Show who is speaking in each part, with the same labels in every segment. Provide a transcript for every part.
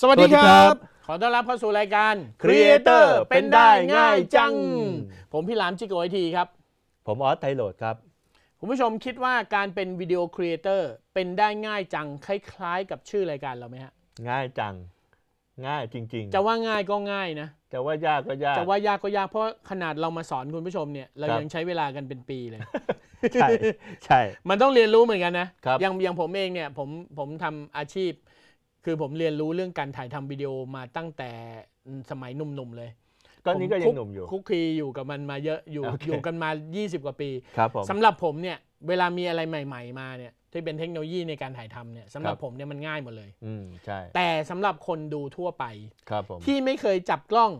Speaker 1: สวัสดีครับ ขอต้อนรับเข้าสู่รายการครีเอเตอร์เป็นได้ง่ายจัง ผมพี่หลามจิโกไอทีครับ ผมออสไทโรดครับ คุณผู้ชมคิดว่าการเป็นวิดีโอครีเอเตอร์เป็นได้ง่ายจัง คล้าย ๆ กับชื่อรายการเราไหมฮะ ง่าย
Speaker 2: จัง ง่ายจริง ๆ จะว่
Speaker 1: าง่ายก็ง่ายนะจะว่ายากก็ยาก จะว่ายากก็ยากเพราะขนาดเรามาสอนคุณผู้ชมเนี่ยเรายังใช้เวลากันเป็นปีเลย
Speaker 2: ใช่ใช่
Speaker 1: มันต้องเรียนรู้เหมือนกันนะ อย่างอย่างผมเองเนี่ยผมผมทำอาชีพคือผมเรียนรู้เรื่องการถ่ายทำวิดีโอมาตั้งแต่สมัยหนุ่มๆเลย ตอนนี้ก็ยังหนุ่มอยู่คุกคีอยู่กับมันมาเยอะอยู่อยู่กันมา 20 กว่าปีครับสำหรับผมเนี่ย เวลามีอะไรใหม่ๆ มาเนี่ยที่เป็นเทคโนโลยีในการถ่ายทำเนี่ยสำหรับผมเนี่ยมันง่ายหมดเลย อืมใช่แต่สำหรับคนดูทั่วไปครับผมที่ไม่เคยจับกล้อง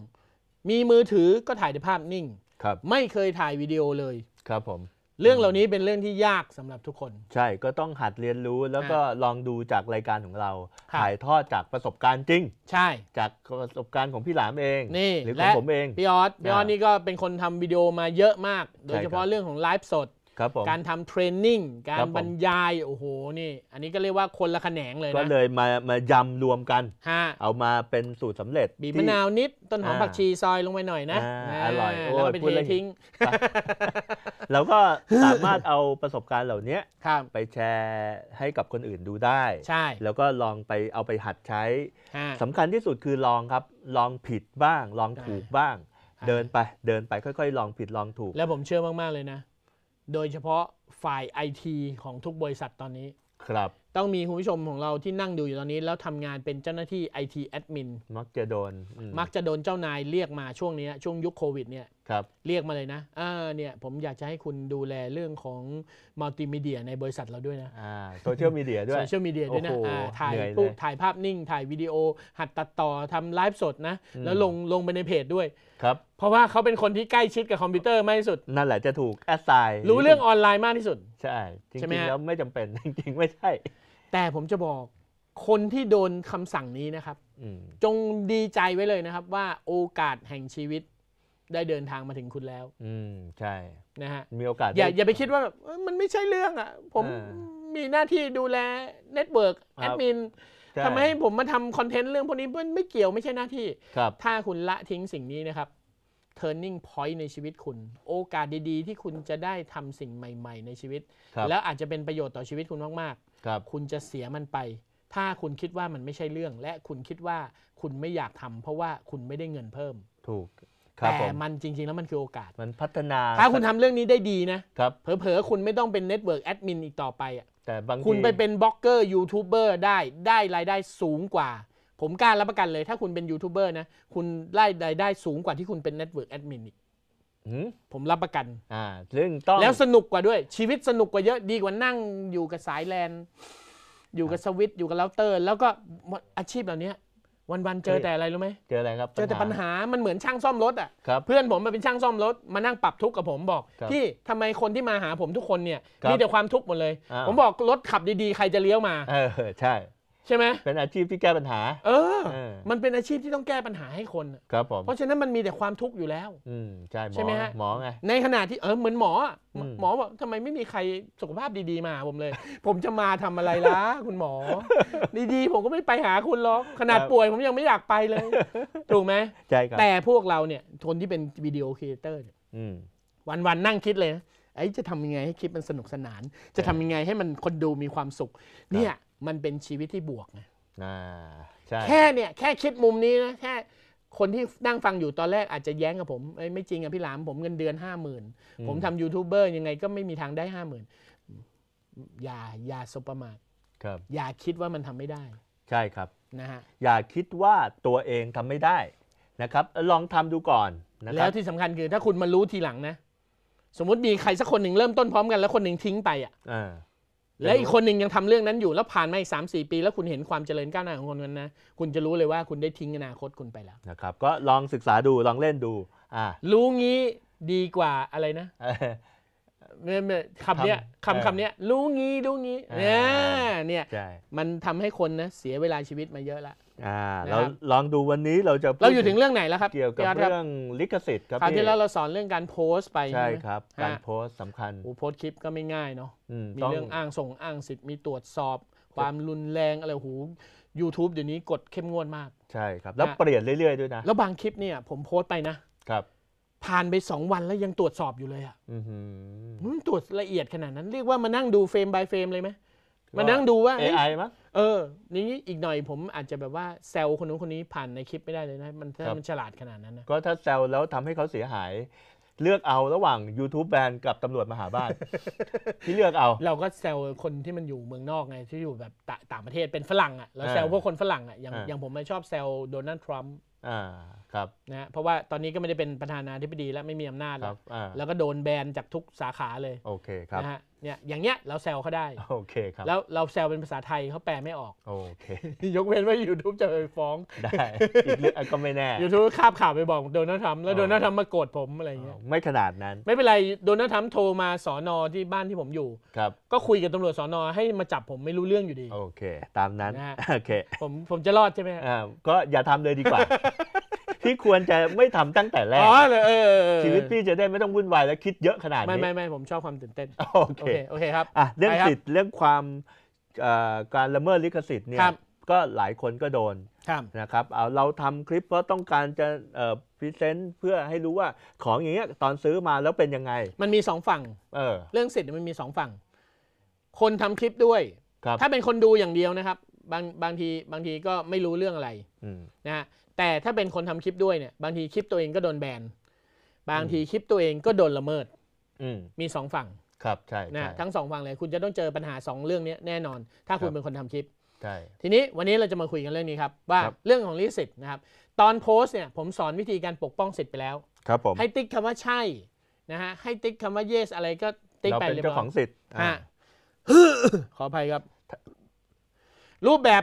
Speaker 1: มีมือถือก็ถ่ายได้ภาพนิ่งครับไม่เคยถ่ายวิดีโอเลยครับผมเรื่องเหล่านี้เป็นเรื่องที่ยากสำหรับทุกคน
Speaker 2: ใช่ ก็ต้องหัดเรียนรู้แล้วก็ลองดูจากรายการของเรา ถ่ายทอด
Speaker 1: จากประสบการณ์จริง ใช่ จากประสบการณ์ของพี่หลามเอง นี่ หรือของผมเองพี่ออสพี่ออสนี่ก็เป็นคนทำวิดีโอมาเยอะมาก โดยเฉพาะเรื่องของไลฟ์สดครับผมการทำเทรนนิ่งการบรรยายโอ้โหนี่ อันนี้ก็เรียกว่าคนละแขนงเลยนะ ก็เล
Speaker 2: ยมามายำรวมกัน เอามาเป็นสูตรสำเร็จบีบมะนาวนิดต้นหอมผักช
Speaker 1: ีซอยลงไปหน่อยนะอร่อยแล้วไปเทลิทิ้ง
Speaker 2: แล้วก็สามารถเอาประสบการณ์เหล่านี้ไปแชร์ให้กับคนอื่นดูได้ ใช่ แล้วก็ลองไปเอาไปหัดใช้สำคัญที่สุดคือลองครับลองผิดบ้างลองถูกบ้าง เดินไปเดินไปค่อยๆ ลองผิดลองถูก แ
Speaker 1: ล้วผมเชื่อมากๆเลยนะโดยเฉพาะฝ่ายไอทีของทุกบริษัทตอนนี้ครับต้องมีคุณผู้ชมของเราที่นั่งดูอยู่ตอนนี้ แล้วทำงานเป็นเจ้าหน้าที่ IT admin มักจะโดนมักจะโดนเจ้านายเรียกมาช่วงนี้ ช่วงยุคโควิดเนี่ยครับเรียกมาเลยนะอ่าเนี่ยผมอยากจะให้คุณดูแลเรื่องของมัลติมีเดียในบริษัทเราด้วยนะอ่าโซเชียลมีเดียด้วยโซเชียลมีเดียด้วยนะอ่าถ่ายปุ๊ืรูปถ่ายภาพนิ่ง ถ่ายวิดีโอ หัดตัดต่อทำไลฟ์สดนะแล้วลงลงไปในเพจด้วยครับเพราะว่าเขาเป็นคนที่ใกล้ชิดกับคอมพิวเตอร์มากที่สุด นั่นแหละจะถูกแอสไซน์รู้เรื่องออนไลน์มากที่สุดใช่จริงๆแล้วไม่จำเป็นจริงๆไม่ใช่แต่ผมจะบอกคนที่โดนคำสั่งนี้นะครับจงดีใจไว้เลยนะครับ ว่าโอกาสแห่งชีวิตได้เดินทางมาถึงคุณแล้ว
Speaker 2: อืมใช่นะฮะมีโอกาสอย่าไอย่าไปคิ
Speaker 1: ดว่าแบบมันไม่ใช่เรื่องอ่ะผมมีหน้าที่ดูแลเน็ตเวิร์กแอดมินทำให้ผมมาทำคอนเทนต์เรื่องพวกนี้มันไม่เกี่ยวไม่ใช่หน้าที่ครับถ้าคุณละทิ้งสิ่งนี้นะครับ turning point ในชีวิตคุณ โอกาสดีๆ ที่คุณจะได้ทำสิ่งใหม่ ๆ ในชีวิต แล้วอาจจะเป็นประโยชน์ต่อชีวิตคุณมากครับคุณจะเสียมันไป ถ้าคุณคิดว่ามันไม่ใช่เรื่องและคุณคิดว่าคุณไม่อยากทำ เพราะว่าคุณไม่ได้เงินเพิ่ม
Speaker 2: ถูก แต่มัน
Speaker 1: จริง ๆ แล้วมันคือโอกาส มันพัฒนา ถ้าคุณทำเรื่องนี้ได้ดีนะครับเผลอๆ คุณไม่ต้องเป็นเน็ตเวิร์กแอดมินอีกต่อไปอ่ะแต่บางคุณไปเป็นบล็อกเกอร์ยูทูบเบอร์ได้ ได้รายได้สูงกว่า ผมกล้ารับประกันเลย ถ้าคุณเป็นยูทูบเบอร์นะ คุณได้รายได้สูงกว่าที่คุณเป็นเน็ตเวิร์กแอดมินอีกผมรับประกันอ่าซึ่งต้องแล้วสนุกกว่าด้วย ชีวิตสนุกกว่าเยอะดีกว่านั่งอยู่กับสายแลนอยู่กับสวิตอยู่กับเราเตอร์ แล้วก็อาชีพเหล่านี้วันๆเจอแต่อะไรรู้ไหม
Speaker 2: เจออะไรครับเจอแต่ปัญหา
Speaker 1: มันเหมือนช่างซ่อมรถอ่ะเพื่อนผมมาเป็นช่างซ่อมรถมานั่งปรับทุกข์กับผมบอกพี่ทำไมคนที่มาหาผมทุกคนเนี่ยมีแต่ความทุกข์หมดเลย ผมบอกรถขับดีๆใครจะเลี้ยวมาเออใช่ใช่ไหมเป็นอาชีพที่แก้ปัญหา เออ มันเป็นอาชีพที่ต้องแก้ปัญหาให้คนครับผมเพราะฉะนั้นมันมีแต่ความทุกข์อยู่แล้ว อืมใช่ใช่ไหมฮะหมอไงในขณะที่เออเหมือนหมอหมอบอกทำไมไม่มีใครสุขภาพดีๆ มาผมเลย ผมจะมาทำอะไรล่ะ คุณหมอ ดีๆ ผมก็ไม่ไปหาคุณหรอกขนาดป่วยผมยังไม่อยากไปเลยถูกไหมใช่ครับแต่พวกเราเนี่ยคนที่เป็นวิดีโอครีเอเตอร์วันๆนั่งคิดเลยไอ้จะทำยังไงให้คลิปมันสนุกสนาน จะทำยังไงให้มันคนดูมีความสุข เนี่ยมันเป็นชีวิตที่บวกนะใช่ แค่เนี่ย แค่คิดมุมนี้นะแค่คนที่นั่งฟังอยู่ตอนแรกอาจจะแย้งกับผมไม่จริงอ่ะพี่หลาม ผมเงินเดือนห้าหมื่นผมทำยูทูบเบอร์ยังไงก็ไม่มีทางได้ห้าหมื่นอย่าอย่าสบประมาทครับ อย่าคิดว่ามันทำไม่ได้ ใช่ครับนะฮะอย่าคิดว่าตัวเองทำไม่ได้นะครับ ลองทำดูก่อนนะครับแล้วที่สำคัญคือถ้าคุณมารู้ทีหลังนะสมมติมีใครสักคนหนึ่งเริ่มต้นพร้อมกัน แล้วคนหนึ่งทิ้งไปอ่ะและอีกคนหนึ่งยังทำเรื่องนั้นอยู่ แล้วผ่านมาอีกสามสี่ปีแล้วคุณเห็นความเจริญก้าวหน้าของคนนั้นนะ คุณจะรู้เลยว่าคุณได้ทิ้งอนาคตคุณไปแล้ว
Speaker 2: นะครับก็ลองศึกษาดูลองเล่นดูอ่า
Speaker 1: รู้งี้ดีกว่าอะไรนะคำเนี้ยคำคำเนี้ย รู้งี้ รู้งี้เนี่ยเนี่ยมันทำให้คนนะเสียเวลาชีวิตมาเยอะละ
Speaker 2: อ่าเราลองดูวันนี้เราจะเราอยู่ถึงเรื่องไหนแล้วครับ เกี่ยวกับเรื่องลิขสิทธิ์ครับคราวที่แล้วเรา
Speaker 1: สอนเรื่องการโพสต์ไป ใช่ครับการโพสต์สำคัญโพสต์คลิปก็ไม่ง่ายเนาะมีเรื่องอ้างส่งอ้างสิทธิ์มีตรวจสอบ ความรุนแรงอะไรหู YouTube เดี๋ยวนี้กดเข้มงวดมาก
Speaker 2: ใช่ครับ แล้วเปลี่ยนเรื่อย ๆ ด้วยนะ แล้ว
Speaker 1: บางคลิปเนี่ยผมโพสต์ไปนะครับผ่านไป 2 วันแล้วยังตรวจสอบอยู่เลยอ่ะตรวจละเอียดขนาดนั้นเรียกว่ามานั่งดูเฟรมบายเฟรมเลยไหมมันนั่งดูว่า AI มั้งเออ นี้อีกหน่อยผมอาจจะแบบว่า แซลคนนู้นคนนี้ผ่านในคลิปไม่ได้เลยนะ มันถ้ามันฉลาดขนาดนั้นนะก็ถ้าแซลแล้วทำให้เขาเสียหาย เลือกเอาระหว่าง YouTube แบรนด์กับตำรวจมหาบ้านที่เลือกเอา เราก็แซวคนที่มันอยู่เมืองนอกไง ที่อยู่แบบต่างประเทศ เป็นฝรั่งอ่ะเราแซวพวกคนฝรั่งอ่ะอย่างอย่างผมชอบแซวโดนัลด์ทรัมป์อ่าครับนะเพราะว่าตอนนี้ก็ไม่ได้เป็นประธานาธิบดีแล้วไม่มีอำนาจแล้วแล้วก็โดนแบนจากทุกสาขาเลย
Speaker 2: โอเคครับนะฮะ
Speaker 1: เนี่ยอย่างเงี้ยเราแซวเขาได้ โอเคครับ แล้วเราแซวเป็นภาษาไทยเขาแปลไม่ออก โอเคยกเว้นว่า YouTube จะไปฟ้อง ได้ อีกเรื่องก็ไม่แน่ YouTube คาบข่าวไปบอกโดนัททรัมป์แล้วโดนัททรัมป์มาโกรธผมอะไรเงี้ย ไม่ขนาดนั้น ไม่เป็นไรโดนัททรัมป์โทรมาสอนอที่บ้านที่ผมอยู่ ครับ ก็คุยกับตำรวจสอนอให้มาจับผมไม่รู้เรื่องอยู่ดี โอเค ตามนั้น โอเค ผมผมจะรอดใช่ไหมอ
Speaker 2: ่าก็อย่าทำเลยดีกว่าที่ควรจะไม่ทำตั้งแต่แรก อ๋อเลยเอ
Speaker 1: อชีวิตพี่
Speaker 2: จะได้ไม่ต้องวุ่นวายและคิดเยอะขนาดนี้ ไม่ไม่ไม่ผมชอบความตื่นเต้น โอเคโอเคครับอ่ะเรื่องสิทธิ์เรื่องความการละเมิดลิขสิทธิ์เนี่ย ก็หลายคนก็โดนนะครับ เอาเราทำคลิปเพราะต้องการจะพรีเซนต์เพื่อให้รู้ว่า
Speaker 1: ของอย่างเงี้ยตอนซื้อมาแล้วเป็นยังไง มันมีสองฝั่งเออเรื่องสิทธิ์มันมีสองฝั่ง คนทำคลิปด้วย ถ้าเป็นคนดูอย่างเดียวนะครับ บางบางทีบางทีก็ไม่รู้เรื่องอะไรนะฮะแต่ถ้าเป็นคนทำคลิปด้วยเนี่ยบางทีคลิปตัวเองก็โดนแบนบางทีคลิปตัวเองก็โดนละเมิดมีสองฝั่ง
Speaker 2: ครับใช่นะทั้
Speaker 1: งสองฝั่งเลย คุณจะต้องเจอปัญหา2เรื่องนี้แน่นอน ถ้าคุณเป็นคนทำคลิปใช่ทีนี้วันนี้เราจะมาคุยกันเรื่องนี้ครับ ว่าเรื่องของลิสิตนะครับ ตอนโพสเนี่ยผมสอนวิธีการปกป้องสิทธิ์ไปแล้ว ครับผมให้ติ๊กคำว่าใช่นะฮะให้ติ๊กคำว่าเยสอะไรก็ติ๊กไปเลยรยเราเป็นเจ้าของ สิทธิ์อ่าขออภัยครับ รูปแบบ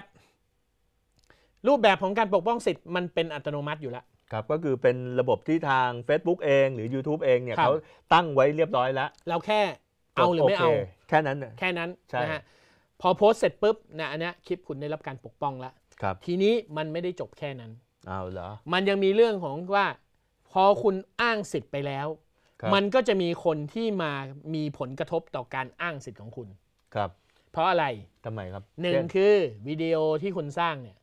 Speaker 1: รูปแบบของการปกป้องสิทธิ์มันเป็นอัตโนมัติอยู่แล้ว คร
Speaker 2: ับ ก็คือเป็นระบบที่ทาง Facebook
Speaker 1: เองหรือ YouTube เองเนี่ยเขาตั้งไว้เรียบร้อยแล้ว เราแค่เอาหรือไม่เอา แค่นั้นนะแค่นั้นนะฮะ พอโพสต์เสร็จปุ๊บนะอันนี้คลิปคุณได้รับการปกป้องแล้วครับ ทีนี้มันไม่ได้จบแค่นั้นเอาเหรอ มันยังมีเรื่องของว่าพอคุณอ้างสิทธิ์ไปแล้ว มันก็จะมีคนที่มามีผลกระทบต่อการอ้างสิทธิ์ของคุณ ครับ เพราะอะไรทำไมครับหนึ่งคือวิดีโอที่คุณสร้างเนี่ย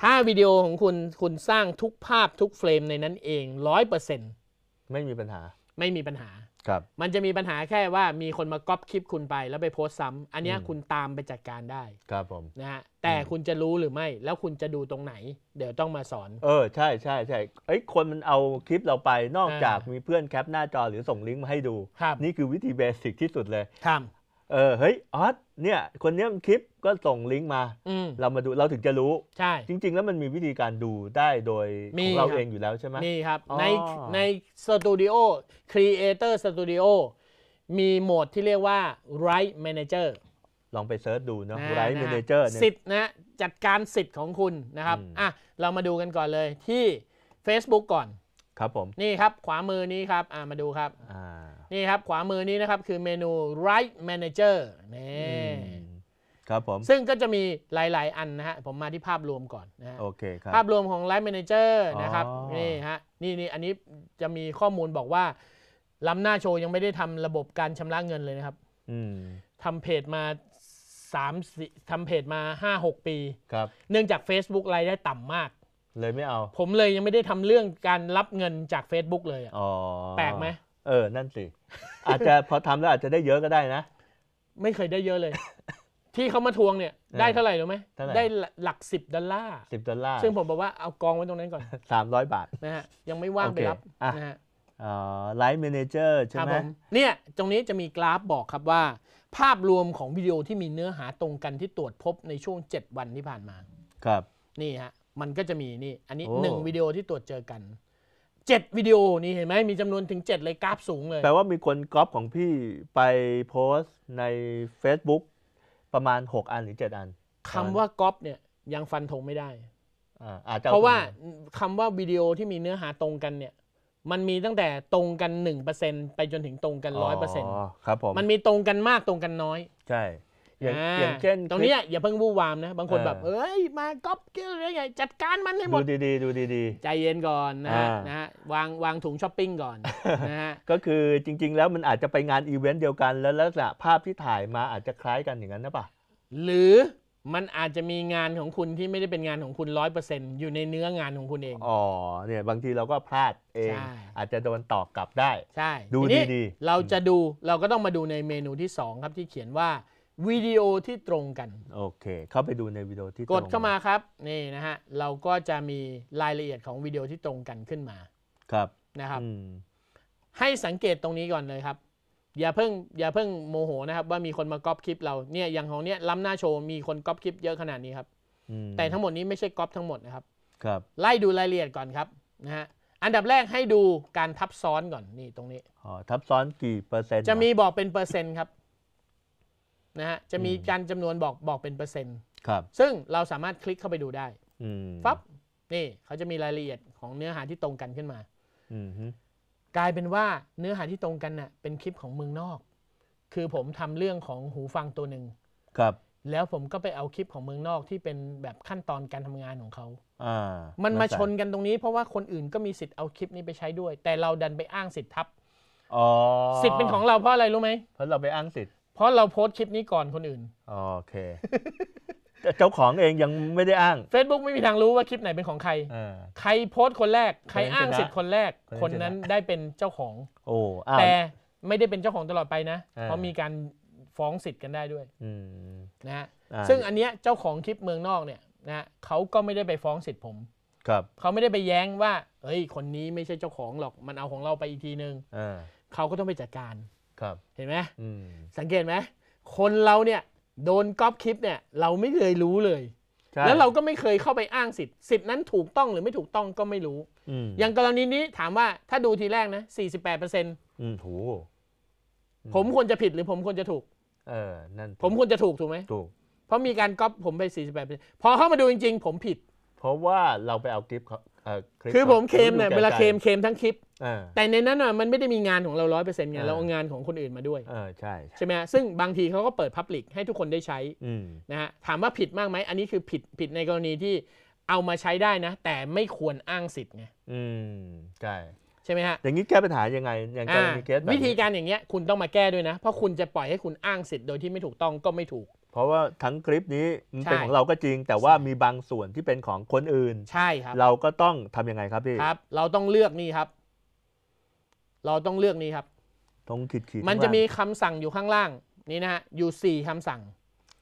Speaker 1: ถ้าวิดีโอของคุณคุณสร้างทุกภาพทุกเฟรมในนั้นเองร้อยเปอร์เซ็นต์ไม่มีปัญหา ไม่มีปัญหาครับมันจะมีปัญหาแค่ว่ามีคนมาก๊อปคลิปคุณไปแล้วไปโพสซ้ำอันนี้คุณตามไปจัดการได้ ครับผมนะฮะแต่คุณจะรู้หรือไม่ แล้วคุณจะดูตรงไหน เดี๋ยวต้องมาสอน เอ
Speaker 2: อใช่ใช่ใช่ไอ้คนมันเอาคลิปเราไปนอกจากมีเพื่อนแคปหน้าจอหรือส่ง ลิงก์มาให้ดูครับนี่คือวิธีเบสิกที่สุดเลยครับเออเฮ้ยออสเนี่ย คนนี้คลิปก็ส่งลิงก์มาเรามาดู เราถึงจะรู้ใช่จริง ๆ แล้วมันมีวิธีการดูได้โดยของเราเองอยู่แล้วใช่ไหมนี่ครับ ในใน
Speaker 1: สตูดิโอครีเอเตอร์สตูดิโอมีโหมดที่เรียกว่า Right Manager
Speaker 2: ลองไปเซิร์ชดูเนาะไรท์แมเนเจอร์สิทธิ
Speaker 1: ์นะ จัดการสิทธิ์ของคุณนะครับออ่ะเรามาดูกันก่อนเลยที่ Facebook ก่อนครับผม นี่ครับ ขวามือนี้ครับอ่ะมาดูครับ อ่านี่ครับ ขวามือนี้นะครับคือเมนู Right Manager นี่
Speaker 2: ครับผม ซึ่งก็
Speaker 1: จะมีหลายๆ อันนะฮะผมมาที่ภาพรวมก่อน
Speaker 2: นะโอเคครับ ภาพรวมขอ
Speaker 1: ง Right Manager นะครับ นี่ฮะนี่นี่อันนี้จะมีข้อมูลบอกว่าล้ำหน้าโชว์ยังไม่ได้ทำระบบการชำระเงินเลยนะครับทำเพจมาสามทำเพจมาห้าหกปี ครับ เนื่องจาก Facebook ลน์ได้ต่ำมาก เลยไม่เอา ผมเลยยังไม่ได้ทำเรื่องการรับเงินจาก Facebook เลยอ๋อ
Speaker 2: แปลกไหมเออ นั่นสิ อาจจะพอทำแล้วอาจจะได้เยอะก็ได้นะ
Speaker 1: ไม่เคยได้เยอะเลย ที่เขามาทวงเนี่ย ได้เท่าไหร่รู้ไหมได้หลักสิบดอลลาร์
Speaker 2: สิบดอลลาร์ ซึ่งผม
Speaker 1: บอกว่าเอากองไว้ตรงนั้นก่อนสามร้อยบาท นะฮะ ยังไม่ว่างไปรับ
Speaker 2: นะฮะไลฟ์แมเนเจอร์ใช่ไหม
Speaker 1: เนี่ย ตรงนี้จะมีกราฟบอกครับว่า ภาพรวมของวิดีโอที่มีเนื้อหาตรงกันที่ตรวจพบในช่วงเจ็ดวันที่ผ่านมา ครับ นี่ฮะ มันก็จะมีนี่ อันนี้หนึ่งวิดีโอที่ตรวจเจอกัน7วิดีโอนี่เห็นไหมมีจำนวนถึง 7 เลยกราฟสูงเลย แปลว่า
Speaker 2: มีคนก๊อปของพี่ไปโพสต์ใน Facebook ประมาณ 6 อันหรือ
Speaker 1: 7 อันคำว่าก๊อปเนี่ย ยังฟันธงไม่ได้
Speaker 2: อ่าอาจจะเพราะว่า
Speaker 1: คำว่าวิดีโอที่มีเนื้อหาตรงกันเนี่ย มันมีตั้งแต่ตรงกัน 1%ไปจนถึงตรงกัน 100%ครับผม มันมีตรงกันมากตรงกันน้อยใช่อย่างเช่นตรงนี้อย่าเพิ่งวู่วามนะ บางคนแบบ เอ้ย มาก๊อปเกี่ยวอะไรไงจัดการมันให้หมด ดูดีๆดูดีๆ ใจเย็นก่อนนะนะฮะวางวางถุงช้อปปิ้งก่อน
Speaker 2: นะฮะก็คือจริงๆแล้วมันอาจจะไปงานอีเวนต์เดียวกันแล้วลักษณะภาพที่ถ่ายมาอาจ
Speaker 1: จะคล้ายกันอย่างนั้นนะป่ะหรือมันอาจจะมีงานของคุณที่ไม่ได้เป็นงานของคุณร้อยเปอร์เซ็นต์อยู่ในเนื้องานของคุณเองอ๋อเนี่ยบางทีเราก็พลาดเอง อาจจะโดนตอกกลับได้ใช่ดูดีๆเราจะดูเราก็ต้องมาดูในเมนูที่ 2 ครับที่เขียนว่าวิดีโอที่ตรงกัน
Speaker 2: โอเค เข้าไปดูในวิดีโอที่กดเข้ามา
Speaker 1: ครับนี่นะฮะเราก็จะมีรายละเอียดของวิดีโอที่ตรงกันขึ้นมา
Speaker 2: ครับนะครับ
Speaker 1: ให้สังเกตตรงนี้ก่อนเลยครับ อย่าเพิ่ง อย่าเพิ่งโมโหนะครับว่ามีคนมาก๊อปคลิปเราเนี่ยอย่างของเนี้ยล้ำหน้าโชว์มีคนก๊อปคลิปเยอะขนาดนี้ครับแต่ทั้งหมดนี้ไม่ใช่ก๊อปทั้งหมดนะครับครับไล่ดูรายละเอียดก่อนครับนะฮะอันดับแรกให้ดูการทับซ้อนก่อนนี่ตรงนี้
Speaker 2: อ๋อทับซ้อนกี่เปอร์เซ็นต์จะมี
Speaker 1: บอกเป็นเปอร์เซ็นต์ครับนะฮะจะมีการจำนวนบอกบอก เป็นเปอร์เซ็นต์ครับ ซึ่งเราสามารถคลิกเข้าไปดูได้ อืฟับนี่เขาจะมีรายละเอียดของเนื้อหาที่ตรงกันขึ้นมาอกลายเป็นว่าเนื้อหาที่ตรงกันน่ะ เป็นคลิปของเมืองนอก คือผมทำเรื่องของหูฟังตัวหนึ่งครับ แล้วผมก็ไปเอาคลิปของเมืองนอกที่เป็นแบบขั้นตอนการทำงานของเขา
Speaker 2: อ่ามัมันมาชนกัน
Speaker 1: ตรงนี้เพราะว่าคนอื่นก็มีสิทธิ์เอาคลิปนี้ไปใช้ด้วย แต่เราดันไปอ้างสิทธิ์ทับ
Speaker 2: อ๋อสิทธิ์เป็นของเรา
Speaker 1: เพราะอะไรรู้ไหมเพราะเราไปอ้างสิทธิ์พราะเราโพสต์คลิปนี้ก่อนคนอื่น
Speaker 2: โอเคเจ
Speaker 1: ้าของเองยังไม่ได้อ้าง Facebook ไม่มีทางรู้ว่าคลิปไหนเป็นของใครใครโพสต์คนแรกใครอ้างสิทธิ์คนแรก คนนั้นได้เป็นเจ้าของ โอ้แต่ไม่ได้เป็นเจ้าของตลอดไปนะ เพราะมีการฟ้องสิทธิ์กันได้ด้วยนะฮะซึ่งอันเนี้ยเจ้าของคลิปเมืองนอกเนี่ยนะเขาก็ไม่ได้ไปฟ้องสิทธิ์ผม ครับเขาไม่ได้ไปแย้งว่าเฮ้ย คนนี้ไม่ใช่เจ้าของหรอกมันเอาของเราไปอีกทีนึงเขาก็ต้องไปจัดการครับเห็นไหมสังเกตไหมคนเราเนี่ย โดนก๊อปคลิปเนี่ย เราไม่เคยรู้เลยแล้วเราก็ไม่เคยเข้าไปอ้างสิทธิ์สิทธิ์นั้นถูกต้องหรือไม่ถูกต้องก็ไม่รู้อย่างกรณีนี้ถามว่าถ้าดูทีแรกนะ48เปอร์เซ็นต์ถูก ผมควรจะผิดหรือผมควรจะถูกเออนั่นผมควรจะถูกถูกไหมถูก เพราะมีการก๊อปผมไป48เปอร์เซ็นต์พอเข้ามาดูจริงๆ ผมผิดเพราะว่าเราไปเอาคลิปคือผมเคมเนี่ยเวลาเคมเคมทั้งคลิป แต่ในนั้นอ่ะมันไม่ได้มีงานของเราร้อยเปอร์เซ็นต์ไงเราเอางานของคนอื่นมาด้วยใช่ใช่ไหมซึ่งบางทีเขาก็เปิดพับลิกให้ทุกคนได้ใช้นะฮะถามว่าผิดมากไหมอันนี้คือผิดผิดในกรณีที่เอามาใช้ได้นะแต่ไม่ควรอ้างสิทธิ์ไง
Speaker 2: อืมใช่ใช่ไหมฮะอย่างนี้แก้ปัญหายังไง อย่างกรณีเคสวิธี
Speaker 1: การอย่างเงี้ยคุณต้องมาแก้ด้วยนะ เพราะคุณจะปล่อยให้คุณอ้างสิทธิ์โดยที่ไม่ถูกต้องก็ไม่ถูก
Speaker 2: เพราะว่าทั้งคลิปนี้มันเป็นของเราก็จริง แต่ว่ามีบางส่วนที่เป็นของคนอื่น ใช่ ครับ เราก็ต้องทํำยังไงครับพี่ครับ
Speaker 1: เราต้องเลือกนี่ครับ เราต้องเลือกนี่ครับ
Speaker 2: ตรงขีดขีดมันจะมีค
Speaker 1: ำสั่งอยู่ข้างล่างนี่นะฮะอยู่สี่คำสั่ง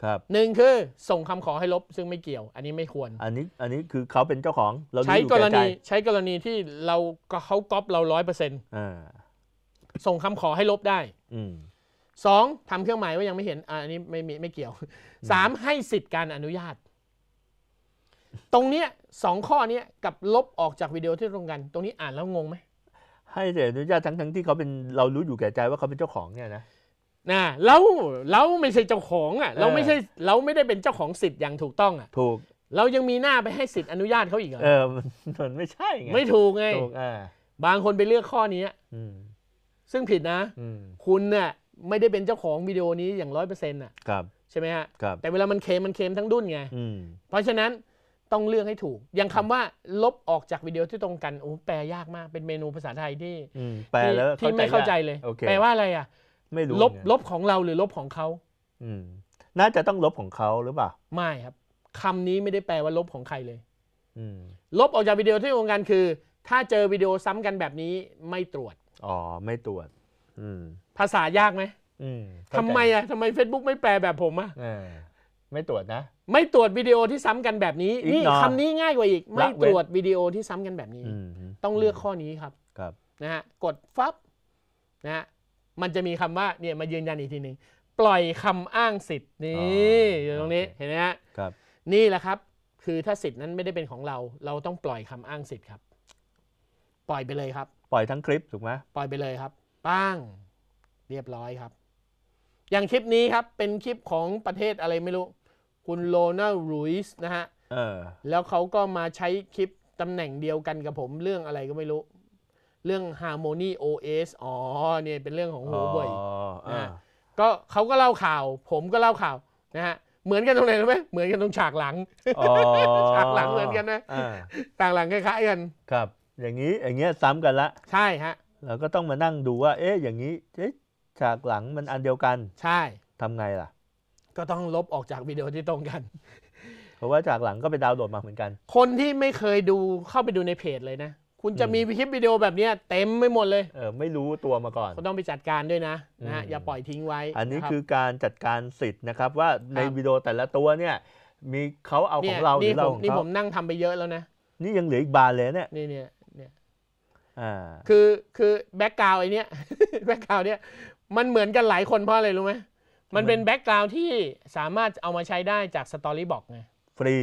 Speaker 1: ครับหนึ่งคือส่งคำขอให้ลบซึ่งไม่เกี่ยว อันนี้ไม่ควร
Speaker 2: อันนี้ อันนี้คือเขาเป็นเจ้าของ เราใช้กรณี
Speaker 1: ใช้กรณีที่เราเขาก๊อปเราร้อยเปอร์เซ็นต์ส่งคำขอให้ลบได้ อืสองทำเครื่องหมายว่ายังไม่เห็นอันนี้ไม่มีไม่เกี่ยวสามให้สิทธิ์การอนุญาต ตรงเนี้ยสองข้อเนี้ยกับลบออกจากวิดีโอที่ตรงกัน ตรงนี้อ่านแล้วงงไหมให้แต่อนุญ
Speaker 2: าตทั้งทั้งที่เขาเป็นเรารู้อยู่แก่ใจว่าเขาเป็นเจ้าของเนี่ยนะ
Speaker 1: นะเราเราไม่ใช่เจ้าของอ่ะ เราไม่ใช่เราไม่ได้เป็นเจ้าของสิทธิ์อย่างถูกต้องอ่ะถูก เรายังมีหน้าไปให้สิทธิ์อนุญาตเขาอีกเหรอเออ
Speaker 2: มันไม่ใช่ไงไม่ถูกไงถูกอ่า
Speaker 1: บางคนไปเลือกข้อนี้ซึ่งผิดนะคุณเนี่ยไม่ได้เป็นเจ้าของวิดีโอนี้อย่างร้อยเปอร์เซ็นต์อ่ะครับใช่ไหมฮะครับแต่เวลามันเคมมันเคมทั้งดุนไงเพราะฉะนั้น ต้องเลือกให้ถูก อย่างคำว่า ลบออกจากวิดีโอที่ตรงกันโอ้แปลยากมาก เป็นเมนูภาษาไทยที่แปลแล้วที่ไม่เข้าใจเลยแปลว่าอะไรอ่ะไม่รู้ลบลบของเราหรือลบของเขาอื
Speaker 2: ม น่าจะต้องลบของเขาหรือเปล่า
Speaker 1: ไม่ครับคำนี้ไม่ได้แปลว่าลบของใครเลย อืมลบออกจากวิดีโอที่ตรงกันคือ ถ้าเจอวิดีโอซ้ำกันแบบนี้ไม่ตรวจ
Speaker 2: อ๋อไม่ตรวจ อืม
Speaker 1: ภาษายากไหมทำทำไมอ่ะทำไม Facebook ไม่แปลแบบผมอ่ะไม่ตรวจนะ ไม่ตรวจวิดีโอที่ซ้ำกันแบบนี้ นี่คำนี้ง่ายกว่าอีก ไม่ตรวจวิดีโอที่ซ้ำกันแบบนี้ ต้องเลือกข้อนี้ครับครับ นะฮะ กดฟับนะฮะ มันจะมีคำว่าเนี่ยมายืนยันอีกทีหนึ่งปล่อยคำอ้างสิทธิ์นี่อยู่ตรงนี้ เห็นไหมฮะครับ นี่แหละครับ คือถ้าสิทธิ์นั้นไม่ได้เป็นของเรา เราต้องปล่อยคำอ้างสิทธิ์ครับ ปล่อยไปเลยครับ
Speaker 2: ปล่อยทั้งคลิป ถูกไหม
Speaker 1: ปล่อยไปเลยครับป้งเรียบร้อยครับ อย่างคลิปนี้ครับเป็นคลิปของประเทศอะไรไม่รู้ คุณโลนารูอิสนะฮะแล้วเขาก็มาใช้คลิปตำแหน่งเดียวกันกับผมเรื่องอะไรก็ไม่รู้ เรื่อง Harmony OS อ๋อเนี่ยเป็นเรื่องของหฮเบย์ก็เขาก็เล่าข่าว ผมก็เล่าข่าวนะฮะ เหมือนกันตรงไหนรู้ไหมเหมือนกันตรงฉากหลังฉากหลังเหมือนกันนะ
Speaker 2: ต่างหลังคล้ายๆกัน ครับ อย่างนี้ อย่างเงี้ยซ้ำกันละ ใช่ฮะ เราก็ต้องมานั่งดูว่า เอ๊ะ อย่างนี้เอ๊ะฉากหลังมันอันเดียวกันใช่ทำไงล่ะ
Speaker 1: ก็ต้องลบออกจากวิดีโอที่ตรงกัน
Speaker 2: เพราะว่าฉากหลังก็ไปดาวน์โหลดมาเหมือนกัน
Speaker 1: คนที่ไม่เคยดูเข้าไปดูในเพจเลยนะคุณจะมีคลิปวิดีโอแบบนี้เต็มไม่หมดเลยเออไม่รู้ตัวมาก่อน ก็ต้องไปจัดการด้วยนะนะ อย่าปล่อยทิ้งไว้ อันนี้คือ
Speaker 2: การจัดการสิทธิ์นะครับ ว่าในวิดีโอแต่ละตัวเนี่ยมีเขาเอาของเราหรืี่อเราของนี่ผเขาม
Speaker 1: นั่งทำไปเยอะแล้วนะนี่ยังเหลืออีกบานเลยเนี่ยนี่เนี่ยเนี่ยอ่าคือคือแบ็กกราวไอเนี้ยแบ็กกราวเนี้ยมันเหมือนกันหลายคนเพราะอะไรรู้ไหมมันเป็นแบ็กกราว์ที่สามารถเอามาใช้ได้จากสตอรี่บอกไงฟรี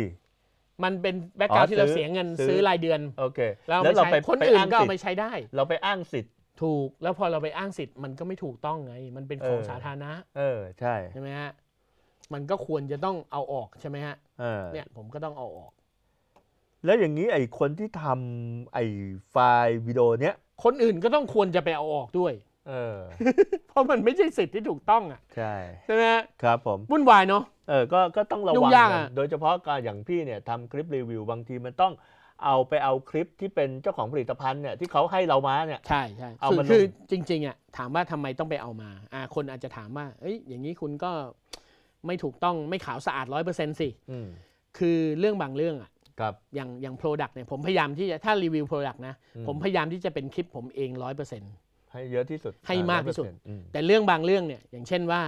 Speaker 1: มันเป็นแบ็กกราว์ที่เราเสียเงินซื้อรายเดือนโอเคแล้วเราไปคนอื่นก็เอาไปใช้ได้ เราไปอ้างสิทธิ์ถูก แล้วพอเราไปอ้างสิทธิ์มันก็ไม่ถูกต้องไง มันเป็นของสาธารณะเออใช่ ใช่ไหมฮะ มันก็ควรจะต้องเอาออกใช่ไหมฮะเนี่ยผมก็ต้องเอาออก
Speaker 2: แล้วอย่างนี้ไอ้คนที่ทำไอ้ไฟล์วิดีโอเนี้ย
Speaker 1: คนอื่นก็ต้องควรจะไ
Speaker 2: ปเอาออกด้วยเออเพราะมันไม่ใช่สิทธิ์ที่ถูกต้องอ่ะใช่ใ
Speaker 1: ช่ไหมครับผมวุ่นวายเนาะ
Speaker 2: เออก็ก็ต้องระวังยากอะโดยเฉพาะการอย่างพี่เนี่ยทำคลิปรีวิวบางทีมัน
Speaker 1: ต้องเอาไปเอาคลิปที่เป็นเจ้าของผลิตภัณฑ์เนี่ยที่เขาให้เรามาเนี่ยใช่ใช่เอาคือมางคือจริงๆอ่ะถามว่าทำไมต้องไปเอามาอ่าคนอาจจะถามว่าเอ้ยอย่างนี้คุณก็ไม่ถูกต้องไม่ขาวสะอาดร้อยเปอร์เซ็นต์สิอืมคือเรื่องบางเรื่องอ่ะครับอย่างอย่างโปรดักต์เนี่ยผมพยายามที่จะถ้ารีวิวโปรดักต์นะ ผมพยายามที่จะเป็นคลิปผมเองร้อยเปอร์เซ็นต์ให้เยอะที่สุดให้มากที่สุด แต่เรื่องบางเรื่องเนี่ย อย่างเช่นว่า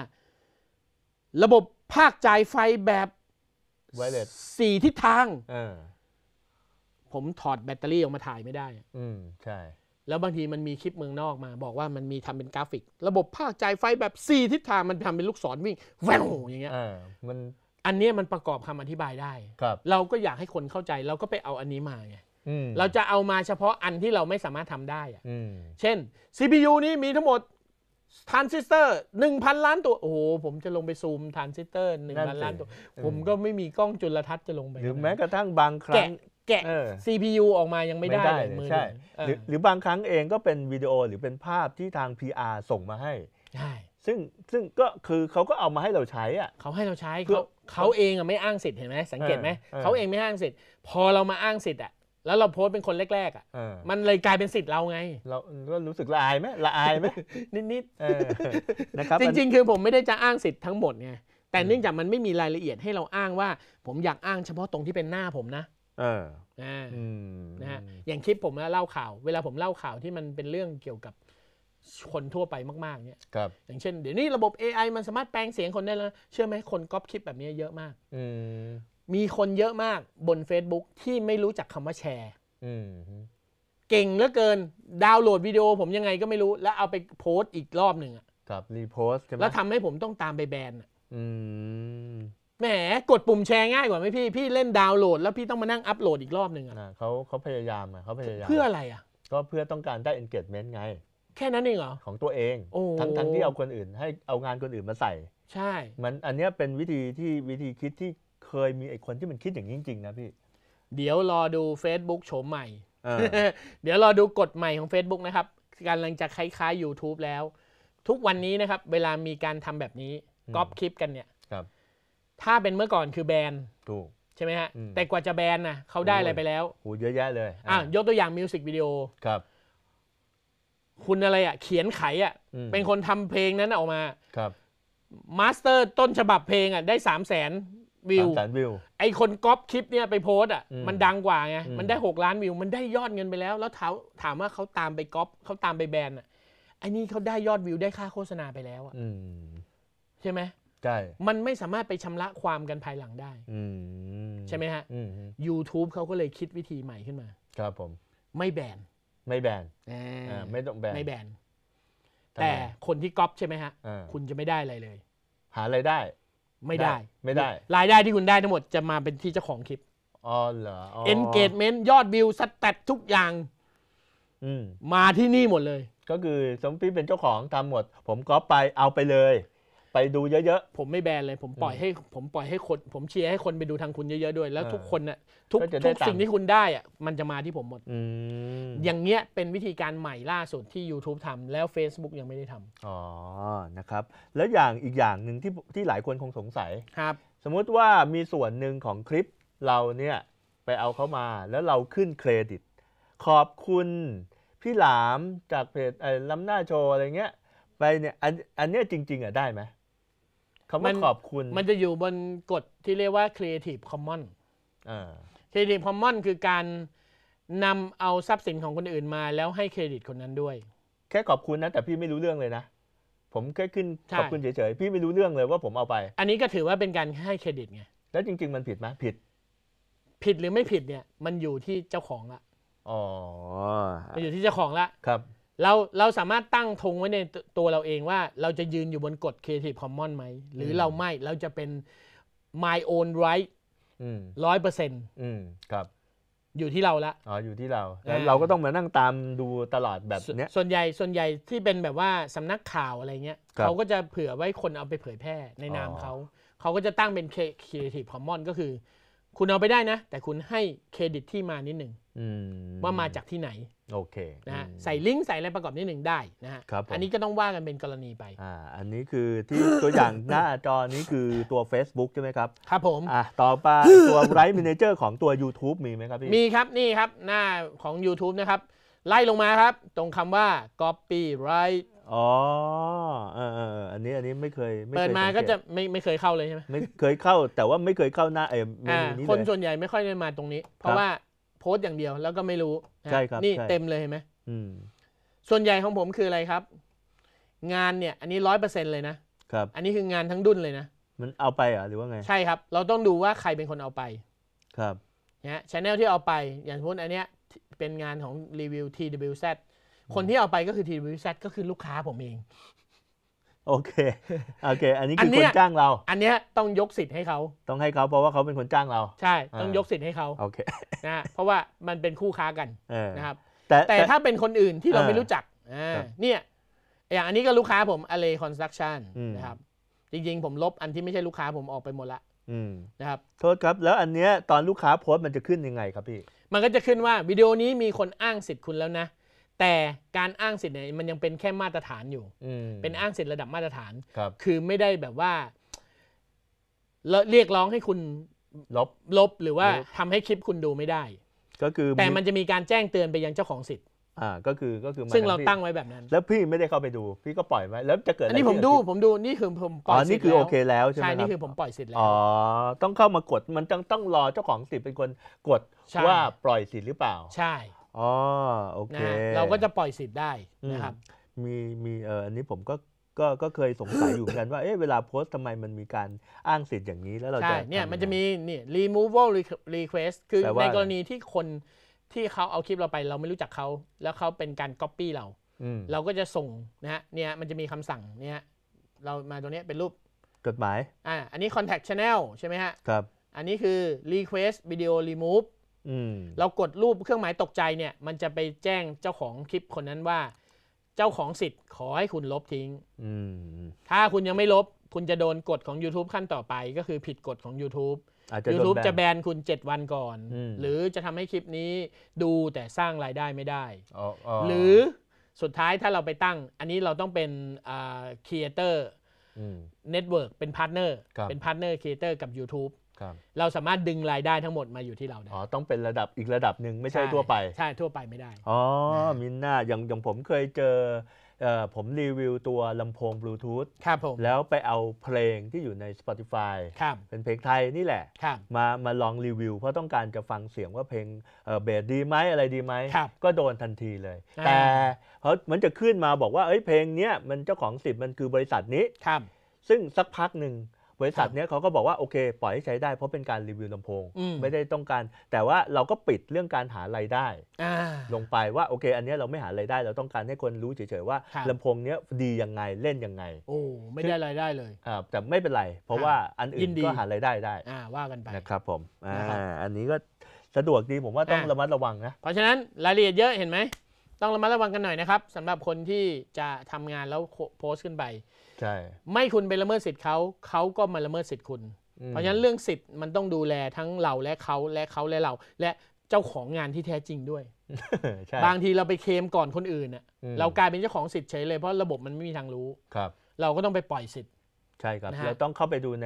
Speaker 1: ระบบภาคจ่ายไฟแบบไวเลสสี่ทิศทางผมถอดแบตเตอรี่ออกมาถ่ายไม่ได้อืมใช่แล้วบางทีมันมีคลิปเมืองนอกมา บอกว่ามันมีทำเป็นกราฟิก ระบบภาคจ่ายไฟแบบสี่ทิศทางมันทำเป็นลูกศรวิ่งแววอย่างเงี้ยมัน อันนี้มันประกอบคำอธิบายได้ครับเราก็อยากให้คนเข้าใจเราก็ไปเอาอันนี้มาไงเราจะเอามาเฉพาะอันที่เราไม่สามารถทำได้อะเช่น CPU นี้มีทั้งหมดทรานซิสเตอร์หนึ่งพันล้านตัว โอ้โห ผมจะลงไปซูมทรานซิสเตอร์หนึ่งพันล้านตัว ผมก็ไม่มีกล้องจุลทรรศน์จะลงไป หรือแม้กระทั่งบางครั้ง แกะ CPU ออกมายังไม่ได้เลยมือใช่
Speaker 2: หรือบางครั้งเองก็เป็นวิดีโอหรือเป็นภาพที่ทาง PR ส่งมาให้ใช่ซึ่งซึ่งก็คือเขาก็เอามาให้เราใช้อะ
Speaker 1: เขาให้เราใช้เขาเขาเองอะไม่อ้างสิทธิ์เห็นไหม สังเกตไหมเขาเองไม่อ้างสิทธิ์ พอเรามาอ้างสิทธิ์อะแล้วเราโพสต์เป็นคนแรกๆอ่ะ มันเลยกลายเป็นสิทธิ์เราไง เราก็รู้สึกละอายไหมละอายไหมนิด
Speaker 2: ๆนะครับจริง
Speaker 1: ๆคือผมไม่ได้จะอ้างสิทธิ์ทั้งหมดไงแต่เนื่องจากมันไม่มีรายละเอียดให้เราอ้างว่า ผมอยากอ้างเฉพาะตรงที่เป็นหน้าผมนะเอออ่าอนะฮะอย่างคลิปผมเล่าข่าวเวลาผมเล่าข่าวที่มันเป็นเรื่องเกี่ยวกับคนทั่วไปมากๆเนี่ยครับ อย่างเช่นเดี๋ยวนี้ระบบ AI มันสามารถแปลงเสียงคนได้แล้วเชื่อไหมคนก๊อปคลิปแบบนี้เยอะมาก อืมมีคนเยอะมากบน Facebook ที่ไม่รู้จักคำว่าแชร์เก่งเหลือเกินดาวน์โหลดวิดีโอ ผมยังไงก็ไม่รู้ แล้วเอาไปโพสต์อีกรอบหนึ่งครับรีโพสใช่ไหมแล้วทำให้ผมต้องตามไปแบนอะแหม กดปุ่มแชร์ ง่ายกว่าไหมพี่พี่เล่นดาวน์โหลดแล้วพี่ต้องมานั่งอัปโหลดอีกรอบหนึ่งอ่ะเขาเขาพยายามอ่ะเขาพยายาม เพื่ออะไรอ่ะก็เพื่อต้องการได้ engagement ไง แค่นั้นเองเหรอ
Speaker 2: ของตัวเองอทั้งทั้งที่เอาคนอื่น ให้เอางานคนอื่นมาใส่ ใช่มันอันนี้เป็นวิธีที่วิธีคิดที่เคยมีไอ้คนที่มันคิดอย่างนี้จริง ๆ นะพี่
Speaker 1: เดี๋ยวรอดู Facebook โฉมใหม่เออเดี๋ยวรอดูกฎใหม่ของ Facebook นะครับกำลังจะคล้ายๆ YouTube แล้ว ทุกวันนี้นะครับ เวลามีการทำแบบนี้ก๊อปคลิปกันเนี่ย ครับ ถ้าเป็นเมื่อก่อนคือแบน ถูก ใช่ไหมฮะ แต่กว่าจะแบนน่ะเขาได้อะไรไปแล้วโหเยอะแยะเลยอ่ะยกตัวอย่างมิวสิกวิดีโอ ครับ คุณอะไรอ่ะเขียนไขอ่ะ เป็นคนทำเพลงนั้นออกมา ครับ มาสเตอร์ต้นฉบับเพลงอ่ะได้สามแสนวิวสามแสนวิวไอคนก๊อปคลิปเนี่ยไปโพสอ่ะมันดังกว่าไงมันได้6ล้านวิวมันได้ยอดเงินไปแล้ว แล้วถามถามว่าเขาตามไปก๊อปเขาตามไปแบนอ่ะไอนี่เขาได้ยอดวิวได้ค่าโฆษณาไปแล้วอ่ะใช่ไหมใช่ มันไม่สามารถไปชำระความกันภายหลังได้อใช่ไหมฮะยูท YouTube เขาก็เลยคิดวิธีใหม่ขึ้นมา ครับผม ไม่แบน
Speaker 2: ไม่แบนออไม่ต้องแบนไม่แบน
Speaker 1: แต่คนที่ก๊อปใช่ไหมฮะ คุณจะไม่ได้อะไรเลย หาอะไรได้ไม่ได้ไม่ได้ รายได้ที่คุณได้ทั้งหมดจะมาเป็นที่เจ้าของคลิปอ๋อเหรออนเกจเมนต์ยอดวิวสแตททุกอย่างมาที่นี่หมดเลย ก็คือสมพีเป็นเจ้าของทำหมด ผมก็ไปเอาไปเลยไปดูเยอะๆ ผมไม่แบนเลย ผมปล่อยให้ผมปล่อยให้คน ผมเชียร์ให้คนไปดูทางคุณเยอะๆด้วย แล้วทุกคนน่ะทุกทุกสิ่งที่คุณได้อะมันจะมาที่ผมหมด อย่างเงี้ยเป็นวิธีการใหม่ล่าสุดที่ YouTube ทำแล้ว Facebook ยังไม่ได้ท
Speaker 2: ำ อ๋อ นะครับ แล้วอย่างอีกอย่างหนึ่งที่ที่หลายคนคงสงสัย ครับ สมมติว่ามีส่วนหนึ่งของคลิปเราเนี่ยไปเอาเขามาแล้วเราขึ้นเครดิต ขอบคุณพี่หลามจากเพจอล้ำหน้าโชว์อะไรเงี้ยไปเนี่ยอันอันเนี้ยจริงๆอ่ะได้ไหมคำว่าขอบคุณ มันจ
Speaker 1: ะอยู่บนกฎที่เรียกว่า Creative Common Creative Common คือการนำเอาทรัพย์สินของคนอื่นมาแล้วให้เครดิตคนนั้นด้วย แค่ขอบ
Speaker 2: คุณนะ แต่พี่ไม่รู้เรื่องเลยนะ ผมแค่ขึ้นขอบคุณเฉยๆ พี่ไม่รู้เรื่องเลยว่าผมเอาไป
Speaker 1: อันนี้ก็ถือว่าเป็นการให้เครดิตไง แล้วจริงๆมันผิดไหมผิด ผิดหรือไม่ผิดเนี่ย มันอยู่ที่เจ้าของละ
Speaker 2: อ๋อมันอยู่ที่เจ้าของละครับ
Speaker 1: เราเราสามารถตั้งธงไว้ในตัวเราเองว่า เราจะยืนอยู่บนกฎ Creative Commons ไหมหรือเราไม่เราจะเป็น my own right ร้อยเปอร์เซ็นต์ครับอยู่ที่เราละอ๋อ อยู่ที่เรา แล้วเราก็ต้องมานั่งตามดูตลอดแบบเนี้ยส่วนใหญ่ส่วนใหญ่ที่เป็นแบบว่าสำนักข่าวอะไรเงี้ยเขาก็จะเผื่อไว้คนเอาไปเผยแพร่ในนามเขา เขาก็จะตั้งเป็น Creative Commons ก็คือคุณเอาไปได้นะ แต่คุณให้เครดิตที่มานิดหนึ่งว่ามาจากที่ไหน
Speaker 2: โอเคนะ
Speaker 1: ใส่ลิงก์ใส่อะไรประกอบนิดหนึ่งได้นะครับอันนี้ก็ต้องว่ากันเป็นกรณีไปอ่า
Speaker 2: อันนี้คือที่ตัวอย่างหน้าจอนี้คือตัว Facebook ใช่ไหมครับ ครับผมอ่าต่อไปตัวไรท์มินเจอร์ของตัว YouTube มีไหมครับพี่มีค
Speaker 1: รับนี่ครับ หน้าของ YouTube นะครับ ไล่ลงมาครับ ตรงคำว่า copyright
Speaker 2: อ๋อเออ อันนี้อันนี้ไม่เคยเปิดมาก็จะ
Speaker 1: ไม่ไม่เคยเข้าเลยใช่ไหม
Speaker 2: ไม่เคยเข้าแต่ว่าไม่เคยเข้าหน้าเอ็มอคนส่วนใ
Speaker 1: หญ่ไม่ค่อยได้มาตรงนี้ เพราะว่าโพสต์อย่างเดียวแล้วก็ไม่รู้ใช่ครับนี่เต็มเลยเห็นไหมส่วนใหญ่ของผมคืออะไรครับ งานเนี่ยอันนี้ร้อยเปอร์เซ็นต์เลยนะครับอันนี้คืองานทั้งดุนเลยนะมันเอาไปอหรหรือว่าไงใช่ครับ เราต้องดูว่าใครเป็นคนเอาไป ครับเนี่ยชแนลที่เอาไป อย่างพูดอันเนี้ยเป็นงานของรีวิว TWZ คนที่เอาไปก็คือทีวีแซดก็คือลูกค้าผมเอง โอเค
Speaker 2: โอเค อันนี้คือคนจ้างเรา
Speaker 1: อันนี้ต้องยกสิทธิ์ให้เขาต้องให้เขาเพราะว่าเขาเป็นคนจ้างเรา ใช่ ต้องยกสิทธิ์ให้เขาโอเคนะเพราะว่ามันเป็นคู่ค้ากันนะครับ แต่แต่ถ้าเป็นคนอื่นที่เราไม่รู้จักเนี่ยอย่างอันนี้ก็ลูกค้าผมอเลคอนสตรักชั่นนะครับจริงๆผมลบ อันที่ไม่ใช่ลูกค้าผมออกไปหมดละนะครับ
Speaker 2: โทษครับแล้วอันเนี้ยตอนลูกค้าโพสต์มันจะขึ้นยังไงครับพี่
Speaker 1: มันก็จะขึ้นว่าวิดีโอนี้มีคนอ้างสิทธิ์คุณแล้วนะแต่การอ้างสิทธิ์เนี่ยมันยังเป็นแค่มาตรฐานอยู่เป็นอ้างสิทธิ์ระดับมาตรฐานคคือไม่ได้แบบว่า เรียกร้องให้คุณลบลบหรือว่าทำให้คลิปคุณดูไม่ได้
Speaker 2: ก็คือแต่มันจะ
Speaker 1: มีการแจ้งเตือนไปยังเจ้าของสิทธิ์
Speaker 2: อ่าก็คือก็คือซึ่งเราตั้งไว้แบบนั้น แล้วพี่ไม่ได้เข้าไปดูพี่ก็ปล่อยไว้ แล้วจะเกิดอันนี้ผมดู
Speaker 1: ผมดูนี่คือผมปล่อยอ๋อนี่คือโอเค แล้วใช่ไหมใช่นี่คือผมปล่อยสิทธิ์แล้วอ๋อ
Speaker 2: ต้องเข้ามากดมันต้องต้องรอเจ้าของสิทธิ์เป็นคนกดว่าปล่อยสิทธิ์หรือเปล่า ใช่อ๋อโอเคนะเราก็จ
Speaker 1: ะปล่อยสิทธิ์ได้นะครับ
Speaker 2: มีมีเอออันนี้ผมก็ก็ก็เคยสงสัยอยู่เหมือนกันว่าเอ๊ะเวลาโพสต์ทำไมมันมีการอ้างสิทธิ์อย่างนี้แล้วเราใช่จะเนี่ยมันจ
Speaker 1: ะมีนี่ removal re- q u e s t คือในกรณีที่คนที่เขาเอาคลิปเราไปเราไม่รู้จักเขา แล้วเขาเป็นการ copy เราเราก็จะส่งนะฮะเนี่ยมันจะมีคำสั่งเนี่ยเรามาตรงนี้เป็นรูปกฎหมายอ่าอันนี้ contact channel ใช่ไหมฮะครับอันนี้คือ request video remove เรากดรูปเครื่องหมายตกใจเนี่ย มันจะไปแจ้งเจ้าของคลิปคนนั้นว่า เจ้าของสิทธิ์ขอให้คุณลบทิ้ง ถ้าคุณยังไม่ลบคุณจะโดนกฎของ YouTube ขั้นต่อไป ก็คือผิดกฎของ YouTube YouTube จะแบนคุณ 7 วันก่อน หรือจะทำให้คลิปนี้ดูแต่สร้างรายได้ไม่ได้ หรือสุดท้ายถ้าเราไปตั้งอันนี้เราต้องเป็นครีเอเตอร์เน็ตเวิร์กเป็นพาร์ทเนอร์เป็นพาร์ทเนอร์ครีเอเตอร์กับ YouTube เราสามารถดึงรายได้ทั้งหมดมาอยู่ที่เราได้อ๋อ ต้องเป็นระดับอีกระดับหนึ่งไม่ใช่ทั่วไป ใช่ทั่วไปไม่ได้
Speaker 2: อ๋อ มินน่าอย่างอย่างผมเคยเจอผมรีวิวตัวลำโพงบลูทูธแล้วไปเอาเพลงที่อยู่ใน Spotify เป็นเพลงไทยนี่แหละ มามาลองรีวิว เพราะต้องการจะฟังเสียงว่าเพลงเบสดีไหมอะไรดีไหมก็โดนทันทีเลย แต่เพราะมันจะขึ้นมาบอกว่าเอ้ยเพลงเนี้ยมันเจ้าของสิทธิ์มันคือบริษัทนี้ซึ่งสักพักหนึ่งบริษัทเนี้ยเขาก็บอกว่าโอเคปล่อยให้ใช้ได้เพราะเป็นการรีวิวลำโพงมไม่ได้ต้องการ แต่ว่าเราก็ปิดเรื่องการหารายได้อลงไปว่าโอเค อันนี้เราไม่หารายได้ เราต้องการให้คนรู้เฉยๆว่าลำโพงเนี้ยดียังไงเล่นยังไง
Speaker 1: โอ้ไม่ได้รายได้เล
Speaker 2: ยแต่ไม่เป็นไร เพราะว่าอันอื่นก็หารายได้ได้ว่ากันไปนะครับผมอันนี้ก็สะดวกดีผมว่าต้องระมัดระวังนะ
Speaker 1: เพราะฉะนั้นรายละเอียดเยอะเห็นไหมต้องระมัดระวังกันหน่อยนะครับสำหรับคนที่จะทำงานแล้วโพสต์ขึ้นไปใช่ไม่คุณไปละเมิดสิทธิ์เขาเขาก็มาละเมิดสิทธิ์คุณเพราะฉะนั้นเรื่องสิทธิ์มันต้องดูแลทั้งเราและเขาและเขาและเรา และเจ้าของงานที่แท้จริงด้วยบางทีเราไปเคมก่อนคนอื่นน่ยเรากลายเป็นเจ้าของสิทธิ์เฉยเลยเพราะระบบมันไม่มีทางรู้ครับ เราก็ต้องไปปล่อยสิทธิ์
Speaker 2: ใช่ครับเราต้องเข้าไปดูใน